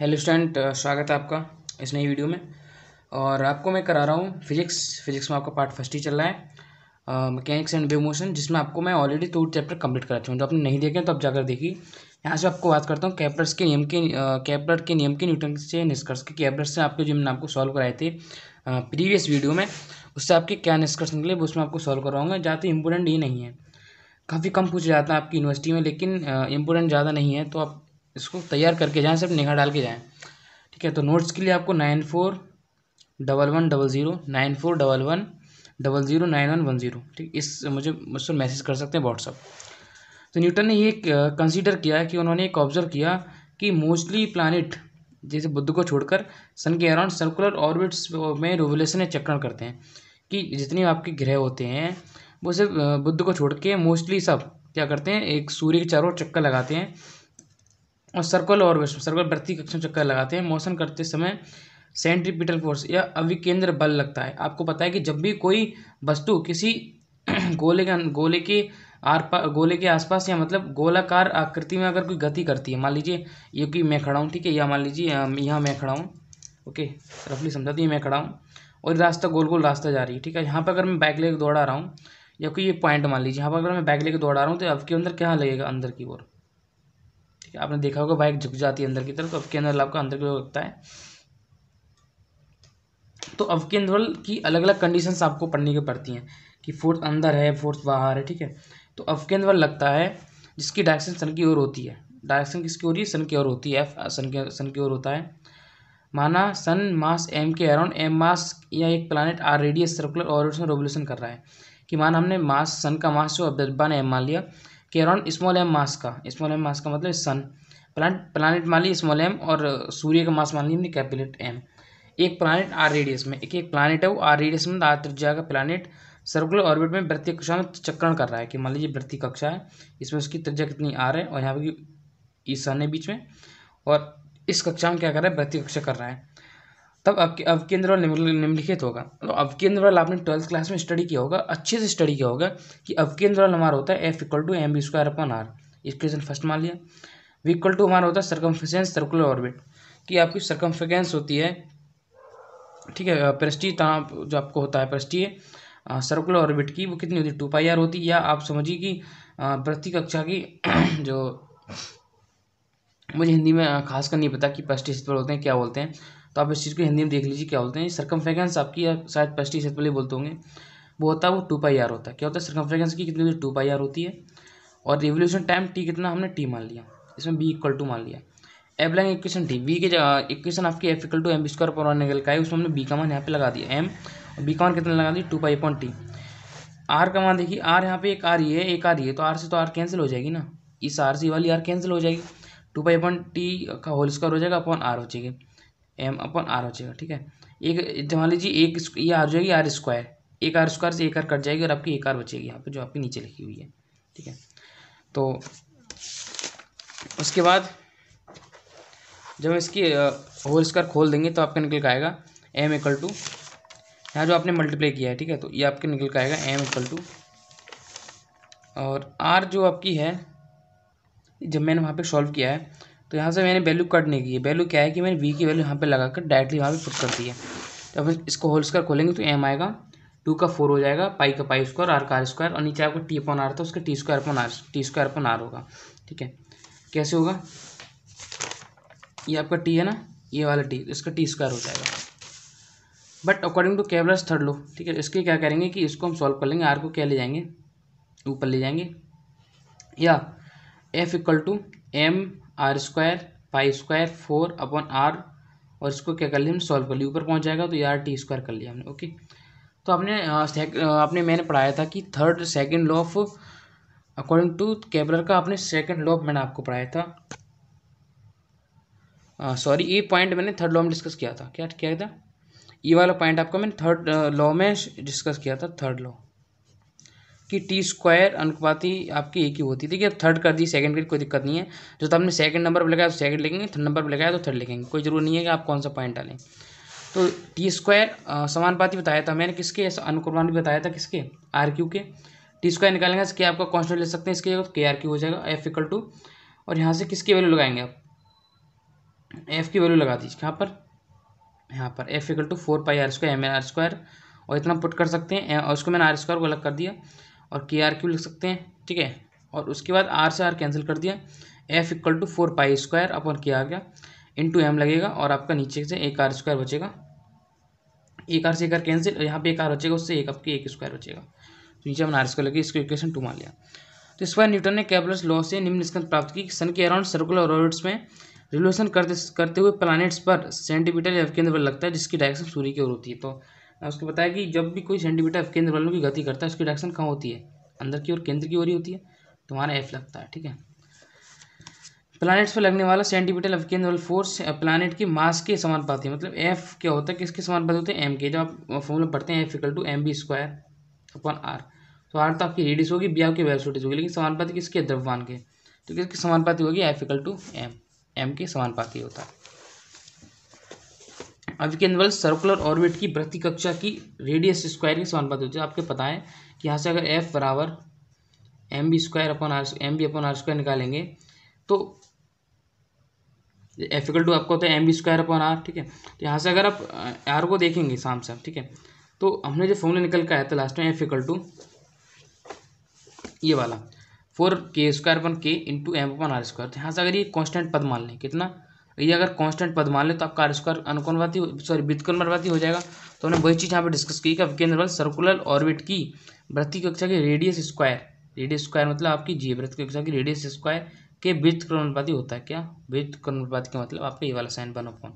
hello student स्वागत है आपका इस नई वीडियो में और आपको मैं करा रहा हूँ फिजिक्स फिजिक्स में आपका पार्ट फर्स्ट ही चल रहा है मैकेनिक्स एंड वेव मोशन जिसमें आपको मैं ऑलरेडी टू चैप्टर कंप्लीट करा चुका हूँ जो आपने नहीं देखे तो आप जाकर देखिए यहाँ से आपको बात करता हूँ कैपलर्स के नियम के कैपलर के नियम के न्यूटन से निष्कर्ष के कैपलर्स से आपके जो मैंने आपको सॉल्व कराए थे प्रीवियस वीडियो में उससे आपके क्या निष्कर्ष निकले वो उसमें आपको सॉल्व करवाऊंगा ज़्यादा इम्पोर्टेंट तो ये नहीं है काफ़ी कम पूछा जाता है आपकी यूनिवर्सिटी में लेकिन इम्पोर्टेंट ज़्यादा नहीं है तो आप इसको तैयार करके जाएँ सिर्फ निगाह डाल के जाएँ ठीक है तो नोट्स के लिए आपको nine four double one double zero nine four double one double zero nine one one zero ठीक इस मुझे मुझ पर मैसेज कर सकते हैं व्हाट्सअप तो न्यूटन ने ये कंसीडर किया कि उन्होंने एक ऑब्जर्व किया कि मोस्टली प्लानिट जैसे बुद्ध को छोड़कर सन के अराउंड सर्कुलर ऑर्बिट्स में रोवलेशन या चक्रण करते हैं कि जितने आपके ग्रह होते हैं वो सिर्फ बुद्ध को छोड़ के मोस्टली सब क्या करते हैं एक सूर्य के चारों चक्कर लगाते हैं और सर्कल और वेस्ट सर्कल प्रति कक्षण चक्कर लगाते हैं मोशन करते समय सेंट्रीपिटल फोर्स या अविकेंद्र बल लगता है आपको पता है कि जब भी कोई वस्तु किसी गोले के गोले के आर पा गोले के आसपास या मतलब गोलाकार आकृति में अगर कोई गति करती है मान लीजिए ये कि मैं खड़ा हूँ ठीक है या मान लीजिए यहाँ मैं खड़ा हूँ ओके रफली समझाती है मैं खड़ा हूँ और रास्ता गोल गोल रास्ता जा रही है ठीक है यहाँ पर अगर मैं बैक लेकर दौड़ा रहा हूँ या कोई ये पॉइंट मान लीजिए यहाँ पर अगर मैं बैक लेकर दौड़ा रहा हूँ तो आपके अंदर क्या लगेगा अंदर की ओर आपने देखा होगा बाइक झुक जाती है अंदर की तरफ तो अवकेन अंदर आपका अंदर की ओर लगता है तो अवकेन रोल की अलग अलग कंडीशंस आपको पढ़ने की पड़ती हैं कि फोर्थ अंदर है फोर्थ बाहर है ठीक है तो अवकेन रोल लगता है जिसकी डायरेक्शन सन की ओर होती है डायरेक्शन किसकी हो रही है सन की ओर होती है एफ सन के सन की ओर होता है माना सन मास एम के अराउंड एम मास या एक planet R radius circular orbit में रेवोल्यूशन कर रहा है कि माना हमने मास सन का मास जो अब डब्बा ने एम मान लिया केरॉन स्मॉल एम मास का स्मॉल एम मास का मतलब सन प्लानट प्लानट मान ली स्मॉल एम और सूर्य का मास मान ली हमने कैपिलेट एम एक प्लानट आर रेडियस में एक एक प्लानट है वो आर रेडियस में आर त्रिज्या का प्लानट सर्कुलर ऑर्बिट में वृत्तीय कक्षा में चक्रण कर रहा है कि मान लीजिए वृत्तीय कक्षा है इसमें उसकी त्रिज्या कितनी आर है और यहाँ पर सन है बीच में और इस कक्षा में क्या कर रहा है वृत्तीय कक्षा कर रहा है तब आपके अवकेंद्र बल मतलब निम्नलिखित होगा तो मतलब अवकेंद्र बल आपने ट्वेल्थ क्लास में स्टडी किया होगा अच्छे से स्टडी किया होगा कि अवकेंद्र बल हमारा होता है F equal to M B square upon R equation first मान लिया वी इक्वल टू हमारा होता है सर्कम्फ्रेंस सर्कुलर ऑर्बिट कि आपकी सर्कम्फ्रेंस होती है ठीक है प्रेस्टी ताप जो आपको होता है प्रेस्टी सर्कुलर ऑर्बिट की वो कितनी होती है टू पाई आर होती है या आप समझिए कि प्रति कक्षा की जो मुझे हिंदी में खास कर नहीं पता कि पष्टिस्पर होते हैं क्या बोलते हैं तो आप इस चीज़ को हिंदी में देख लीजिए क्या बोलते हैं सरकमफ्रेगेंस आपकी या शायद पेस्टी से पहले बोलते होंगे वो होता है वो टू पाई आर होता है क्या होता है सरकमफ्रेगेंस की कितनी टू पाई आर होती है और रिवोल्यूशन टाइम टी कितना हमने टी मान लिया इसमें बी इक्वल टू मान लिया एबलाइन इक्वेशन टी बी के इक्वेशन आपकी F equal to M square पर वन निकल का है उसमें हमने बी का मान यहाँ पे लगा दिया एम और बी का मान कितना लगा दिया two pi point T R का मान देखिए आर यहाँ पे एक आर रही है एक आर है तो आर से तो आर कैंसिल हो जाएगी ना इस आर सी वाली आर कैंसिल हो जाएगी टू पाई पॉइंट टी का होल स्क्वायर हो जाएगा अपॉन आर हो जाएगी एम अपन आर हो जाएगा ठीक है एक मान लीजिए एक ये आ जाएगी आर स्क्वायर एक आर स्क्वायर से एक आर कट जाएगी और आपकी एक आर बचेगी यहाँ पे जो आपकी नीचे लिखी हुई है ठीक है तो उसके बाद जब इसकी होल स्क्वायर खोल देंगे तो आपका निकल का आएगा एम एकल टू यहाँ जो आपने मल्टीप्लाई किया है ठीक है तो ये आपके निकल का आएगा एम एकल टू और आर जो आपकी है जब मैंने वहाँ पे सॉल्व किया है तो यहाँ से मैंने वैल्यू कट नहीं की है वैल्यू क्या है कि मैंने वी की वैल्यू यहाँ पे लगा कर डायरेक्टली वहाँ पे पुट कर दी है तो अब इसको होल स्क्वायर खोलेंगे तो एम आएगा टू का फोर हो जाएगा पाई का पाई स्क्वायर आर का आर स्क्वायर और नीचे आपको टी अपन आर था उसका T square upon R T square upon R होगा ठीक है कैसे होगा ये आपका टी है ना ये वाला टी इसका टी स्क्वायर हो जाएगा but according to Kepler's third law ठीक है इसके क्या करेंगे कि इसको हम सॉल्व कर लेंगे आर को क्या ले जाएंगे ऊपर ले जाएंगे या F equal to M R square pi square four upon R और इसको क्या कर लिया हमने सॉल्व कर लिया ऊपर पहुंच जाएगा तो ये आर टी स्क्वायर कर लिया हमने ओके तो आपने आपने मैंने पढ़ाया था कि third second law of according to Kepler का आपने सेकंड लॉ मैंने आपको पढ़ाया था सॉरी ये पॉइंट मैंने थर्ड लॉ में डिस्कस किया था क्या क्या था ये वाला पॉइंट आपका मैंने थर्ड लॉ में डिस्कस किया था थर्ड लॉ कि टी स्क्वायर अनुपाती आपकी एक ही होती है देखिए थर्ड कर दी सेकंड की कोई दिक्कत नहीं है जो तो आपने सेकंड नंबर पर लगाया तो सेकंड लिखेंगे थर्ड नंबर पर लगाया तो थर्ड लिखेंगे कोई जरूर नहीं है कि आप कौन सा पॉइंट डालें तो टी स्क्वायर समानुपाती बताया था मैंने किसके भी बताया था किसके आर क्यू के टी स्क्वायर निकालेंगे इसके आपका कॉन्स्टेंट ले सकते हैं इसके के आर क्यू हो जाएगा एफ इक्वल टू और यहाँ से किसकी वैल्यू लगाएंगे आप एफ की वैल्यू लगा दीजिए यहाँ पर यहाँ पर F equal to four pi R square M R square और इतना पुट कर सकते हैं और उसको मैंने आर स्क्वायर को अलग कर दिया और के आर क्यू लिख सकते हैं ठीक है और उसके बाद आर से आर कैंसिल कर दिया F equal to four pi square upon के आर गया टू एम लगेगा और आपका नीचे से एक आर स्क्वायर बचेगा एक आर से एक आर कैंसिल यहाँ पे एक आर बचेगा उससे एक आपके एक स्क्वायर बचेगा तो नीचे अपना आर स्क्वायर लगे इसको इक्वेशन टू मान लिया तो इस बार न्यूटन ने कैबलस लॉ से निम्न निष्कर्ष प्राप्त की सन के अराउंड सर्कुलर ऑर्बिट्स में रिलोशन करते करते हुए प्लानट्स पर सेंटीमीटर या केंद्र पर लगता है जिसकी डायरेक्शन सूर्य की ओर होती है तो उसको बताया कि जब भी कोई सेंटीमीटर एफ केंद्र बलों की गति करता है उसकी डायरेक्शन कहाँ होती है अंदर की ओर केंद्र की ओर ही होती है तो हमारा एफ लगता है ठीक है प्लानट्स पर लगने वाला सेंटीमीटर एफ केंद्र बल फोर्स प्लानट की मास के समान पाती है मतलब एफ क्या होता है किसके समान पाते होते हैं एम के जब आप फॉर्मूला पढ़ते हैं F equal to M B square upon R तो आर तो आपकी रेडियस होगी बी आपकी वेलोसिटीज होगी लेकिन पाती किसके द्रव्यमान के तो किसके पाती होगी F equal to M M के पाती होता है के अंदर सर्कुलर ऑर्बिट की प्रति कक्षा की रेडियस स्क्वायर के बात होती है आपके पता है कि यहाँ से अगर एफ बराबर M B square upon R M V upon R square निकालेंगे तो एफ इक्वल टू आपको होता है M B square upon R ठीक है तो यहाँ से अगर आप आर को देखेंगे शाम से ठीक है तो हमने जो फॉर्मूला निकल कर आया था लास्ट में एफ इक्वल टू ये वाला फोर के स्क्वायर अपन के into M upon R square तो यहाँ से अगर ये कॉन्स्टेंट पद मान लें कितना ये अगर कांस्टेंट पद मान ले तो आपका आर स्क्वायर अनुकोणवाती सॉरी व्युत्क्रमणवाती हो जाएगा तो हमने वही चीज़ यहाँ पर डिस्कस की कि केंद्र बल सर्कुलर ऑर्बिट की वृत्ति कक्षा की रेडियस स्क्वायर रेडियस स्क्वायर मतलब आपकी जी वृत्ति कक्षा की रेडियस स्क्वायर के व्युत्क्रमणवाती होता है क्या व्युत्क्रमणवाती का मतलब आपका ये वाला साइन बनो फोन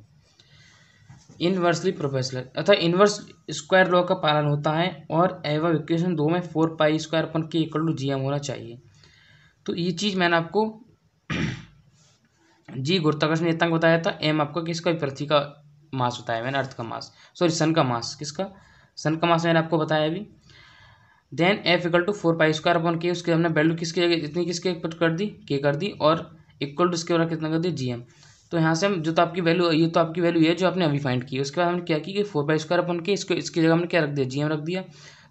इनवर्सली प्रोफेसनल अर्थात इनवर्स स्क्वायर लॉ का पालन होता है और एवं इक्वेशन दो में फोर पाई स्क्वायर अपन के इक्वल टू जी एम होना चाहिए तो ये चीज़ मैंने आपको जी गुरुत्वाकर्षण यथांक बताया था एम आपका किसका पृथ्वी का मास होता है मैंने अर्थ का मास सॉरी सन का मास किसका सन का मास मैंने आपको बताया अभी then F equal to four pi square upon के उसके हमने वैल्यू किसके इतनी किसके कर दी के कर दी और इक्वल टू इसके बारे कितना कर दी जी एम तो यहाँ से हम जो तो आपकी वैल्यू ये तो आपकी वैल्यू है जो आपने अभी फाइंड की उसके बाद हमने क्या की कि फोर बाई स्क्वायर अपन के इसको इसकी जगह हमने क्या रख दिया जी एम रख दिया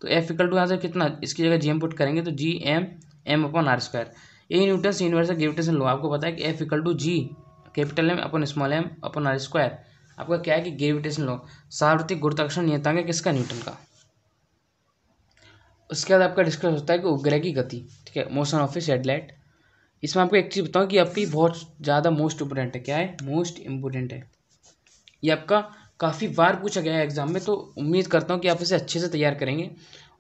तो एफ इक्वल टू यहाँ से कितना इसकी जगह जी एम पुट करेंगे तो G M M upon R square a Newton universal gravitation law आपको पता है कि F equal to G capital M upon small M upon R square आपका क्या है कि ग्रेविटेशन लो सार्वत्रिक गुरुत्वाकर्षण नियतांक है किसका न्यूटन का उसके बाद आपका डिस्कस होता है कि उपग्रह की गति ठीक है मोशन ऑफ ए सेटेलाइट इसमें आपको एक चीज़ बताऊँ कि आपकी बहुत ज़्यादा मोस्ट इम्पोर्टेंट है क्या है मोस्ट इम्पोर्टेंट है ये आपका काफ़ी बार पूछा गया है एग्जाम में तो उम्मीद करता हूँ कि आप इसे अच्छे से तैयार करेंगे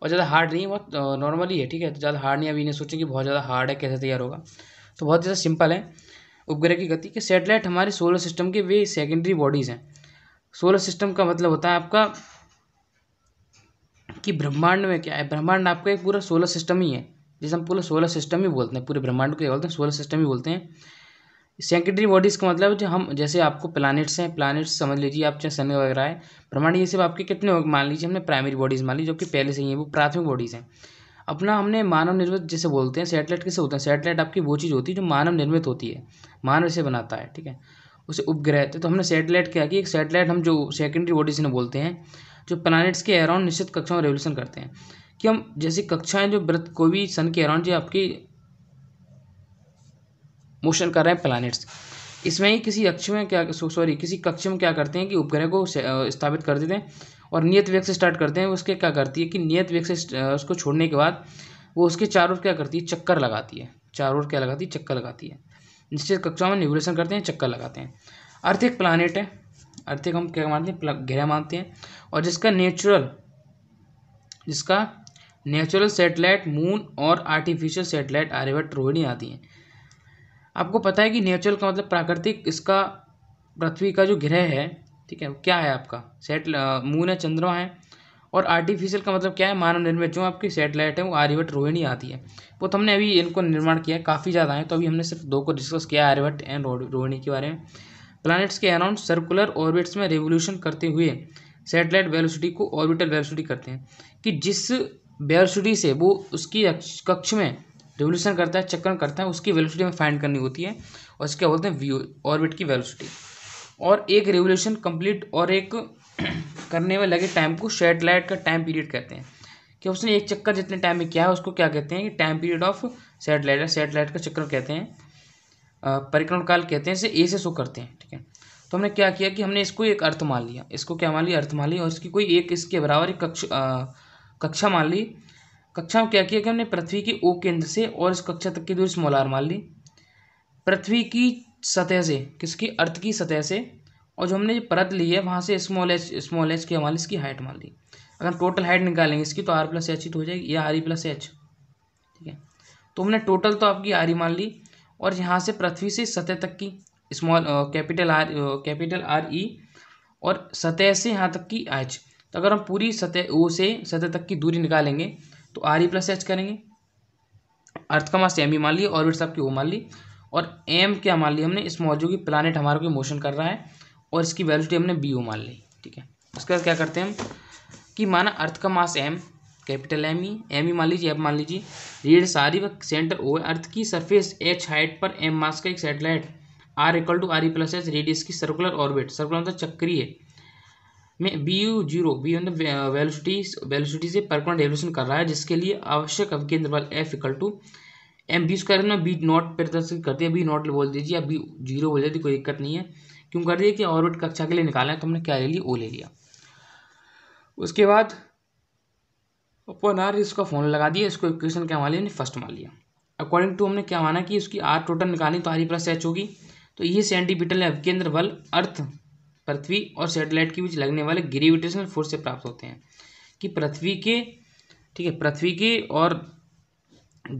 और ज़्यादा हार्ड नहीं है बहुत नॉर्मली है ठीक है तो ज़्यादा हार्ड नहीं अभी नहीं सोचें कि बहुत ज़्यादा हार्ड है कैसे तैयार होगा तो बहुत ज़्यादा सिंपल है उपग्रह की गति कि सेटेलाइट हमारे सोलर सिस्टम के वे सेकेंडरी बॉडीज़ हैं सोलर सिस्टम का मतलब होता है आपका कि ब्रह्मांड में क्या है ब्रह्मांड आपका एक पूरा सोलर सिस्टम ही है जैसे हम पूरा सोलर सिस्टम ही बोलते हैं पूरे ब्रह्मांड को क्या बोलते हैं सोलर सिस्टम ही बोलते हैं सेकेंडरी बॉडीज़ का मतलब जो हम जैसे आपको प्लानिट्स हैं प्लानिट्स समझ लीजिए आप चाहे सन वगैरह है ब्रह्मांड ये सब आपके कितने हो मान लीजिए हमने प्राइमरी बॉडीज़ मान ली जो कि पहले से ही है वो प्राथमिक बॉडीज़ हैं अपना हमने मानव निर्मित जैसे बोलते हैं सेटेलाइट कैसे होते हैं सेटेलाइट आपकी वो चीज़ होती है जो मानव निर्मित होती है मानव इसे बनाता है ठीक है उसे उपग्रह तो हमने सेटेलाइट क्या कि एक सेटेलाइट हम जो सेकेंडरी बॉडीज़ ने बोलते हैं जो प्लानिट्स के अराउंड निश्चित कक्षाओं में रेवल्यूशन करते हैं कि हम जैसे कक्षाएं जो व्रत को भी सन के अराउंड जो आपकी मोशन कर रहे हैं प्लानिट्स इसमें ही किसी अक्ष में क्या सॉरी किसी कक्ष में क्या करते हैं कि उपग्रह को स्थापित कर देते हैं और नियत वेग से स्टार्ट करते हैं उसके क्या करती है कि नियत वेग से उसको छोड़ने के बाद वो उसके चार ओर क्या करती है चक्कर लगाती है चारों ओर क्या लगाती है चक्कर लगाती है निश्चित कक्षाओं में निवेशन करते हैं चक्कर लगाते हैं अर्थ एक प्लानट है अर्थ एक हम क्या मानते हैं गहरा मानते हैं और जिसका नेचुरल जिसका नेचुरल सेटेलाइट मून और आर्टिफिशियल सेटेलाइट आर्यभट्ट रोहिणी आती हैं आपको पता है कि नेचुरल का मतलब प्राकृतिक इसका पृथ्वी का जो ग्रह है ठीक है क्या है आपका सेट मून है चंद्रमा है और आर्टिफिशियल का मतलब क्या है मानव निर्मित जो आपकी सेटेलाइट है वो आर्यवट रोहिणी आती है वो तो हमने अभी इनको निर्माण किया है काफ़ी ज़्यादा है तो अभी हमने सिर्फ दो को डिस्कस किया है आर्यवट एंड रोहिणी के बारे में प्लानट्स के अराउंड सर्कुलर ऑर्बिट्स में रेवोल्यूशन करते हुए सेटेलाइट वेलोसिटी को ऑर्बिटल वेलोसिटी करते हैं कि जिस वेलोसिटी से वो उसकी कक्ष में रिवोल्यूशन करता है चक्कर करता है उसकी वेलोसिटी में फाइंड करनी होती है और इसके बोलते हैं व्यू ऑर्बिट की वेलोसिटी और एक रेवोल्यूशन कंप्लीट और एक करने में लगे टाइम को सेटेलाइट का टाइम पीरियड कहते हैं कि उसने एक चक्कर जितने टाइम में किया है उसको क्या कहते हैं कि टाइम पीरियड ऑफ सेटेलाइट या सैटेलाइट का चक्कर कहते हैं परिक्रमण काल कहते हैं इसे ए से शो करते हैं ठीक है तो हमने क्या किया कि हमने इसको एक अर्थ मान लिया इसको क्या मान लिया अर्थ मान लिया और इसकी कोई एक इसके बराबर एक कक्ष कक्षा मान ली कक्षा में क्या किया कि हमने पृथ्वी के ओ केंद्र से और इस कक्षा तक की दूरी स्मॉल आर मान ली पृथ्वी की सतह से किसकी अर्थ की सतह से और जो हमने जो परत ली है वहाँ से स्मॉल एच स्मॉल एच की हमारी इसकी हाइट मान ली अगर टोटल हाइट निकालेंगे इसकी तो आर प्लस एच ही तो हो जाएगी या आर ई प्लस एच ठीक है तो हमने टोटल तो आपकी आर ई मान ली और यहाँ से पृथ्वी से सतह तक की small capital R capital R E और सतह से यहाँ तक की एच तो अगर हम पूरी सतह ओ से सतह तक की दूरी निकालेंगे तो आर ई प्लस एच करेंगे अर्थ का मास एम ई मान ऑर्बिट साहब की ओ मान ली और एम क्या मान ली हमने इस मौजूद की प्लानट हमारे कोई मोशन कर रहा है और इसकी वैल्यूटी हमने बी ओ मान ली ठीक है उसके बाद क्या करते हैं हम कि माना अर्थ का mass M capital M E M E मान लीजिए एम मान लीजिए रेड सारी व सेंटर ओ है अर्थ की सरफेस एच हाइट पर एम मास का एक satellite R equal to R E plus H radius की सर्कुलर ऑर्बिट सर्कुलर मतलब चक्रीय में V U zero V on velocity velocity से पर पॉइंट कर रहा है जिसके लिए आवश्यक अवकेंद्र बल F equal to M B square में बी नॉट प्रदर्शित करते हैं बी नॉट बोल दीजिए या बी जीरो बोल दीजिए कोई दिक्कत नहीं है क्यों कर दिए कि ऑर्बिट कक्षा के लिए निकाला है तो हमने क्या ले लिया ओ ले लिया उसके बाद अपन आर इसका फोन लगा दिया इसको इक्वेशन क्या मान लिया फर्स्ट मान लिया अकॉर्डिंग टू हमने क्या माना कि उसकी आर टोटल निकाली तो आर प्लस एच होगी तो ये सेंटीपीटल है केंद्र बल अर्थ पृथ्वी और सैटेलाइट के बीच लगने वाले ग्रेविटेशनल फोर्स से प्राप्त होते हैं कि पृथ्वी के ठीक है पृथ्वी के और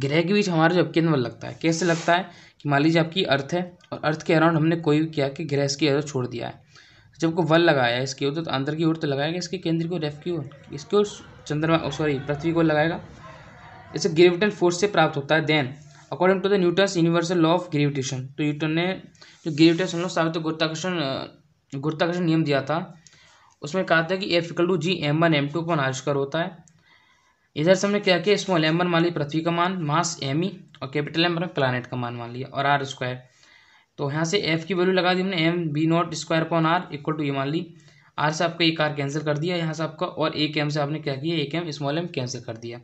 ग्रह के बीच हमारा जो केंद्र बल लगता है कैसे लगता है कि मान लीजिए आपकी अर्थ है और अर्थ के अराउंड हमने कोई भी किया कि ग्रह इसकी अर्थ छोड़ दिया है जब को बल लगाया इसकी ओर तो, अंदर की ओर तो लगाएगा इसके केंद्र की ओर रेफ की ओर इसके ओर चंद्रमा सॉरी पृथ्वी को लगाएगा इसे ग्रेविटेशन फोर्स से प्राप्त होता है then according to the Newton universal law of gravitation तो न्यूटन ने जो ग्रेविटेशन लॉ साबित गुरुत्वाकर्षण गुरुत्वाकर्षण नियम दिया था उसमें कहा था कि F equal to G M one M two upon R square होता है इधर से हमने क्या किया स्मॉल एम वन मान लिया पृथ्वी का मान मास एम ई और कैपिटल एम प्लानट का मान मान लिया और आर स्क्वायर तो यहाँ से एफ की वैल्यू लगा दी हमने M V naught square upon R equal to ये मान ली आर से आपका एक आर कैंसिल कर दिया यहाँ से आपका और एक एम से आपने क्या किया एक एम स्मॉल एम कैंसिल कर दिया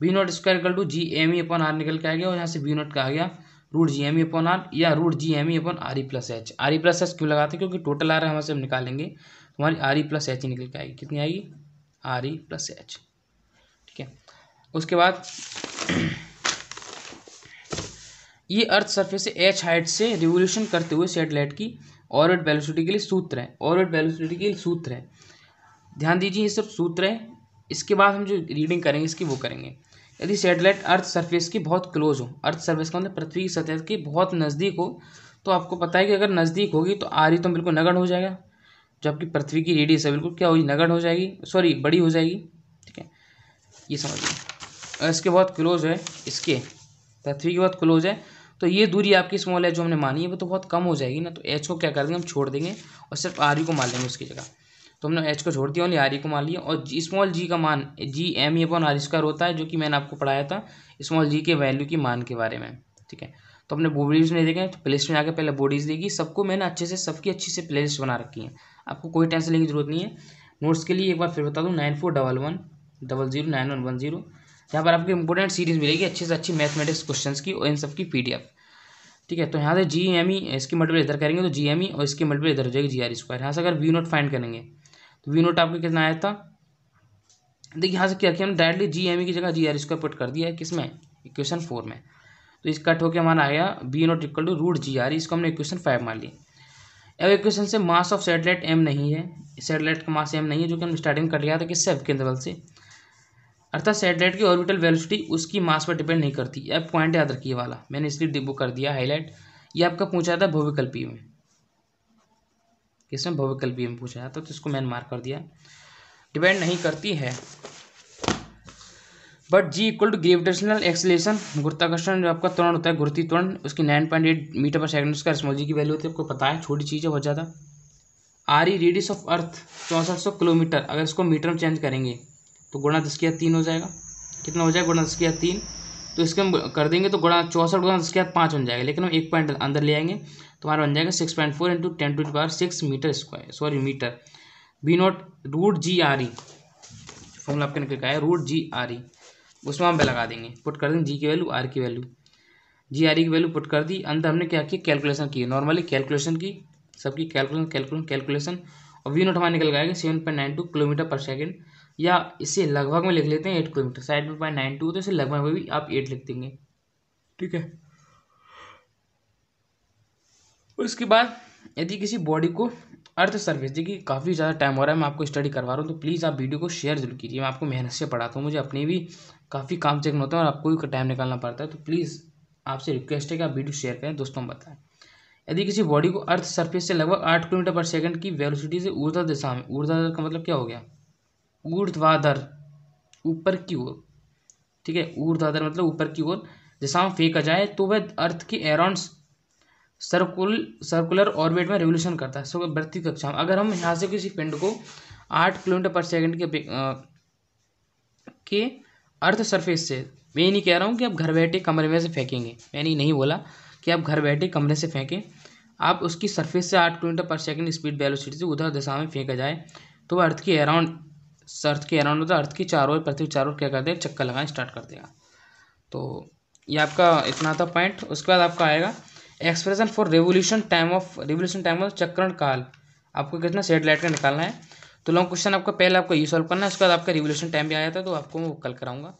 V naught square equal to G M E upon R निकल के आ गया और यहाँ से बी नॉट का आ गया root G M E upon R या root G M E upon R E plus H R E plus H क्यों लगाते हैं क्योंकि टोटल आ रहा है वहाँ से हम निकालेंगे हमारी आर ई प्लस एच ही निकल के आएगी कितनी आएगी आर ई प्लस एच ठीक है उसके बाद ये अर्थ सरफेस से एच हाइट से रिवोल्यूशन करते हुए सेटेलाइट की ऑर्बिट वेलोसिटी के लिए सूत्र है ऑर्बिट वेलोसिटी के लिए सूत्र है ध्यान दीजिए ये सब सूत्र है इसके बाद हम जो रीडिंग करेंगे इसकी वो करेंगे यदि सैटेलाइट अर्थ सरफेस की बहुत क्लोज हो अर्थ सरफेस का मतलब पृथ्वी की सतह की बहुत नज़दीक हो तो आपको पता है कि अगर नज़दीक होगी तो आरी तो बिल्कुल नगण हो जाएगा जो आपकी पृथ्वी की रेडियस है बिल्कुल क्या होगी नगण हो जाएगी सॉरी बड़ी हो जाएगी ठीक है ये समझिए अगर इसके बहुत क्लोज है इसके पृथ्वी की बहुत क्लोज है तो ये दूरी आपकी स्मॉल है जो हमने मानी है वो तो बहुत कम हो जाएगी ना तो एच को क्या कर देंगे हम छोड़ देंगे और सिर्फ आर को मान लेंगे उसकी जगह तो हमने एच को छोड़ दिया ओनली आर ई को मान लिया और स्मॉल जी का मान G M E upon R square होता है जो कि मैंने आपको पढ़ाया था स्मॉल जी के वैल्यू की मान के बारे में ठीक है तो अपने बॉडीज़ नहीं देखें तो प्लेस में आकर पहले बॉडीज़ देगी सबको मैंने अच्छे से सबकी अच्छी से लिस्ट बना रखी है आपको कोई टेंशन लेने की जरूरत नहीं है नोट्स के लिए एक बार फिर बता दूँ nine four double one double zero nine one one zero यहाँ पर आपको इंपॉर्टेंट सीरीज मिलेगी अच्छे से अच्छी मैथमेटिक्स क्वेश्चंस की और इन सब की पीडीएफ ठीक है तो यहाँ से जी एम ई इसकी मल्टीपल इधर करेंगे तो जी एम ई और इसकी मल्टीपल इधर हो जाएगी जी आर स्क्वायर यहाँ से अगर वी नोट फाइंड करेंगे तो वी नोट आपका कितना आया था देखिए यहाँ से क्या किया हमने डायरेक्टली जी एम ई की जगह जी आर स्क्वायर पुट कर दिया है किसमें इक्वेशन फोर में तो इस कट होकर हमारा आया V naught equal to root G R इसको हमने इक्वेशन फाइव मान ली अब इक्वेशन से मास ऑफ सेटेलाइट एम नहीं है सेटेलाइट का मास एम नहीं है जो कि हम स्टार्टिंग कर लिया था किससे अब केंद्र बल से अर्थात सेटेलाइट की ऑर्बिटल वेलोसिटी उसकी मास पर डिपेंड नहीं करती अब पॉइंट याद रखिए वाला मैंने इसलिए डिबू कर दिया हाईलाइट ये आपका पूछा था भूविकल्पी में इसमें बहुविकल्पीय में पूछा जाता है तो इसको मैंने मार्क कर दिया डिपेंड नहीं करती है but G equal to gravitational acceleration गुरुत्वाकर्षण जो आपका त्वरण होता है गुरुती त्वरण उसकी नाइन पॉइंट एट मीटर पर सेकंड उसका एस्मोलॉजी की वैल्यू होती है आपको पता है छोटी चीज़ है बहुत ज़्यादा R E radius of earth चौंसठ सौ किलोमीटर अगर इसको मीटर में चेंज करेंगे तो गुणा दस किया तीन हो जाएगा कितना हो जाएगा गुणा दस किया तीन तो इसके हम कर देंगे तो गुणा चौसठ गुणा उसके बाद पाँच बन जाएगा लेकिन हम एक पॉइंट अंदर ले आएंगे तो हमारा बन जाएगा six point four into ten to power six metre square sorry metre V naught root G R E formula आपके निकल के आया रूट जी आर ई उसमें हम लगा देंगे पुट कर देंगे जी की वैल्यू आर की वैल्यू जी आर ई की वैल्यू पुट कर दी अंदर हमने क्या किया कैलकुलेशन की नॉर्मली कैलकुलेशन की सबकी कैलकुलेशन कैलकुलेशन कैलकुलेशन और वी नोट हमारा निकल गया seven point nine two kilometre पर सेकेंड या इसे लगभग में लिख लेते हैं एट किलोमीटर साइड में पॉइंट नाइन टू तो इसे लगभग में भी आप एट लिख देंगे ठीक है उसके बाद यदि किसी बॉडी को अर्थ सर्विस देखिए काफ़ी ज़्यादा टाइम हो रहा है मैं आपको स्टडी करवा रहा हूँ तो प्लीज़ आप वीडियो को शेयर जरूर कीजिए मैं आपको मेहनत से पढ़ाता हूँ मुझे अपने भी काफ़ी काम चेक होता है और आपको भी टाइम निकालना पड़ता है तो प्लीज़ आपसे रिक्वेस्ट है कि आप वीडियो शेयर करें दोस्तों में बताएं यदि किसी बॉडी को अर्थ सर्फेस से लगभग आठ किलोमीटर पर सेकंड की वेलोसिटी से ऊर्जा दिशा में ऊर्जा का मतलब क्या हो गया ऊर्ध्वाधर ऊपर की ओर ठीक है ऊर्ध्वाधर मतलब ऊपर की ओर जैसा में फेंका जाए तो वह अर्थ के एरॉन्स सर्कुल सर्कुलर ऑर्बिट में रेवोल्यूशन करता है सो वृत्तीय कक्षा में अगर हम यहाँ से किसी पिंड को आठ किलोमीटर पर सेकंड के आ, के अर्थ सरफेस से मैं नहीं कह रहा हूँ कि आप घर बैठे कमरे में से फेंकेंगे मैंने नहीं बोला कि आप घर बैठे कमरे से फेंकें आप उसकी सरफेस से आठ किलोमीटर पर सेकंड स्पीड बैलोसिटी से उधर दिशा में फेंका जाए तो वह अर्थ के अराउंड अर्थ के अराउंड होता है अर्थ की चारों ओर पृथ्वी चारों ओर क्या कर देगा चक्कर लगाना स्टार्ट कर देगा तो ये आपका इतना था पॉइंट उसके बाद आपका आएगा expression for revolution time of revolution time of चक्रण काल आपको कितना सेटेलाइट का निकालना है तो लॉन्ग क्वेश्चन आपका पहले आपको ये सॉल्व करना है उसके बाद आपका रेवोल्यूशन टाइम भी आया था तो आपको वो कल कराऊंगा